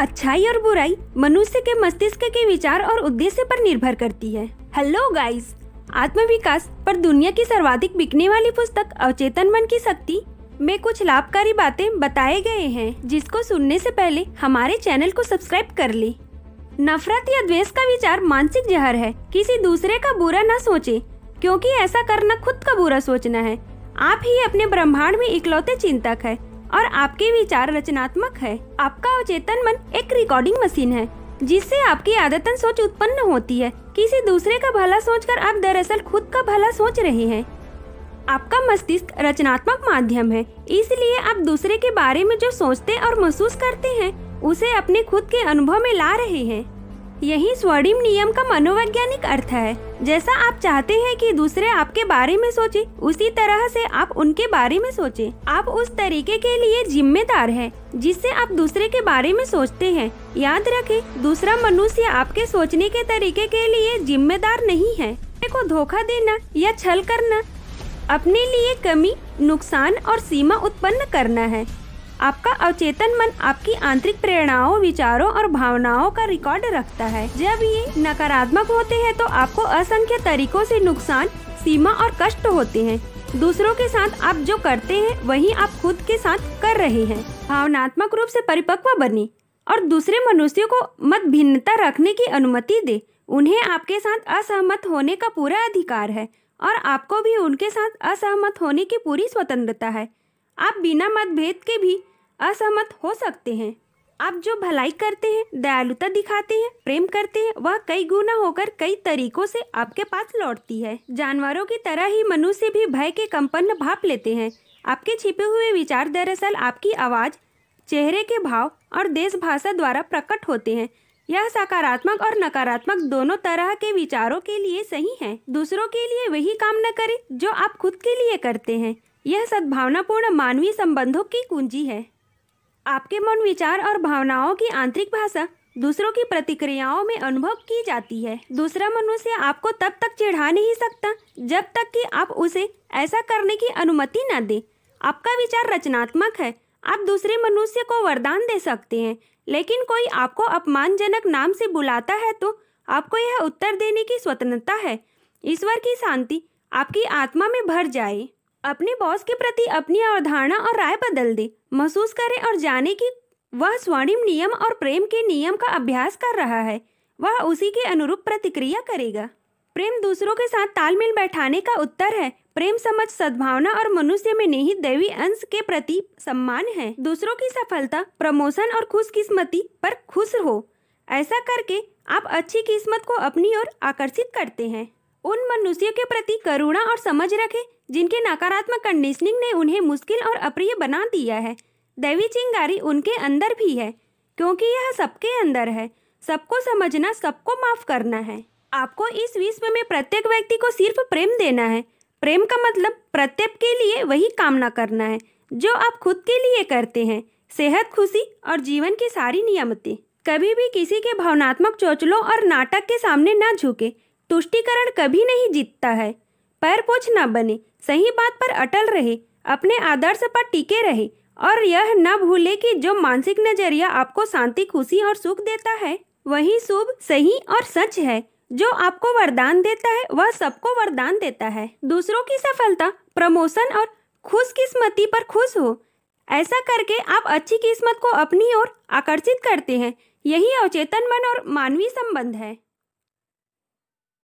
अच्छाई और बुराई मनुष्य के मस्तिष्क के विचार और उद्देश्य पर निर्भर करती है हेलो गाइस आत्मविकास पर दुनिया की सर्वाधिक बिकने वाली पुस्तक अवचेतन मन की शक्ति में कुछ लाभकारी बातें बताए गए हैं जिसको सुनने से पहले हमारे चैनल को सब्सक्राइब कर ले नफरत या द्वेष का विचार मानसिक जहर है किसी दूसरे का बुरा न सोचे क्योंकि ऐसा करना खुद का बुरा सोचना है आप ही अपने ब्रह्मांड में इकलौते चिंतक है और आपके विचार रचनात्मक है आपका अवचेतन मन एक रिकॉर्डिंग मशीन है जिससे आपकी आदतन सोच उत्पन्न होती है किसी दूसरे का भला सोचकर आप दरअसल खुद का भला सोच रहे हैं आपका मस्तिष्क रचनात्मक माध्यम है इसलिए आप दूसरे के बारे में जो सोचते और महसूस करते हैं उसे अपने खुद के अनुभव में ला रहे हैं यही स्वर्णिम नियम का मनोवैज्ञानिक अर्थ है जैसा आप चाहते हैं कि दूसरे आपके बारे में सोचे उसी तरह से आप उनके बारे में सोचे आप उस तरीके के लिए जिम्मेदार हैं जिससे आप दूसरे के बारे में सोचते हैं याद रखें दूसरा मनुष्य आपके सोचने के तरीके के लिए जिम्मेदार नहीं है को धोखा देना या छल करना अपने लिए कमी नुकसान और सीमा उत्पन्न करना है आपका अवचेतन मन आपकी आंतरिक प्रेरणाओं विचारों और भावनाओं का रिकॉर्ड रखता है जब ये नकारात्मक होते हैं तो आपको असंख्य तरीकों से नुकसान सीमा और कष्ट होते हैं दूसरों के साथ आप जो करते हैं वही आप खुद के साथ कर रहे हैं भावनात्मक रूप से परिपक्व बने और दूसरे मनुष्यों को मत भिन्नता रखने की अनुमति दे उन्हें आपके साथ असहमत होने का पूरा अधिकार है और आपको भी उनके साथ असहमत होने की पूरी स्वतंत्रता है आप बिना मतभेद के भी असहमत हो सकते हैं आप जो भलाई करते हैं दयालुता दिखाते हैं प्रेम करते हैं वह कई गुना होकर कई तरीकों से आपके पास लौटती है जानवरों की तरह ही मनुष्य भी भय के कंपन भाप लेते हैं आपके छिपे हुए विचार दरअसल आपकी आवाज़ चेहरे के भाव और देश भाषा द्वारा प्रकट होते हैं यह सकारात्मक और नकारात्मक दोनों तरह के विचारों के लिए सही है दूसरों के लिए वही काम न करें जो आप खुद के लिए करते हैं यह सद्भावनापूर्ण मानवीय संबंधों की कुंजी है आपके मन विचार और भावनाओं की आंतरिक भाषा दूसरों की प्रतिक्रियाओं में अनुभव की जाती है दूसरा मनुष्य आपको तब तक चिढ़ा नहीं सकता जब तक कि आप उसे ऐसा करने की अनुमति न दें आपका विचार रचनात्मक है आप दूसरे मनुष्य को वरदान दे सकते हैं लेकिन कोई आपको अपमानजनक नाम से बुलाता है तो आपको यह उत्तर देने की स्वतंत्रता है ईश्वर की शांति आपकी आत्मा में भर जाए अपने बॉस के प्रति अपनी अवधारणा और राय बदल दे महसूस करें और जाने कि वह स्वर्णिम नियम और प्रेम के नियम का अभ्यास कर रहा है वह उसी के अनुरूप प्रतिक्रिया करेगा प्रेम दूसरों के साथ तालमेल बैठाने का उत्तर है प्रेम समझ सद्भावना और मनुष्य में निहित दैवी अंश के प्रति सम्मान है दूसरों की सफलता प्रमोशन और खुशकिस्मती पर खुश हो ऐसा करके आप अच्छी किस्मत को अपनी ओर आकर्षित करते हैं उन मनुष्यों के प्रति करुणा और समझ रखें जिनके नकारात्मक कंडीशनिंग ने उन्हें मुश्किल और अप्रिय बना दिया है दैवी चिंगारी उनके अंदर भी है क्योंकि यह सबके अंदर है सबको समझना सबको माफ करना है आपको इस विश्व में प्रत्येक व्यक्ति को सिर्फ प्रेम देना है प्रेम का मतलब प्रत्येक के लिए वही कामना करना है जो आप खुद के लिए करते हैं सेहत खुशी और जीवन की सारी नियमती कभी भी किसी के भावनात्मक चोचलों और नाटक के सामने ना झुके तुष्टिकरण कभी नहीं जीतता है पैर पोछ न बने सही बात पर अटल रहे अपने आदर्श पर टिके रहे और यह न भूले कि जो मानसिक नजरिया आपको शांति खुशी और सुख देता है वही शुभ सही और सच है जो आपको वरदान देता है वह सबको वरदान देता है दूसरों की सफलता प्रमोशन और खुशकिस्मती पर खुश हो ऐसा करके आप अच्छी किस्मत को अपनी ओर आकर्षित करते हैं यही अवचेतन मन और मानवीय संबंध है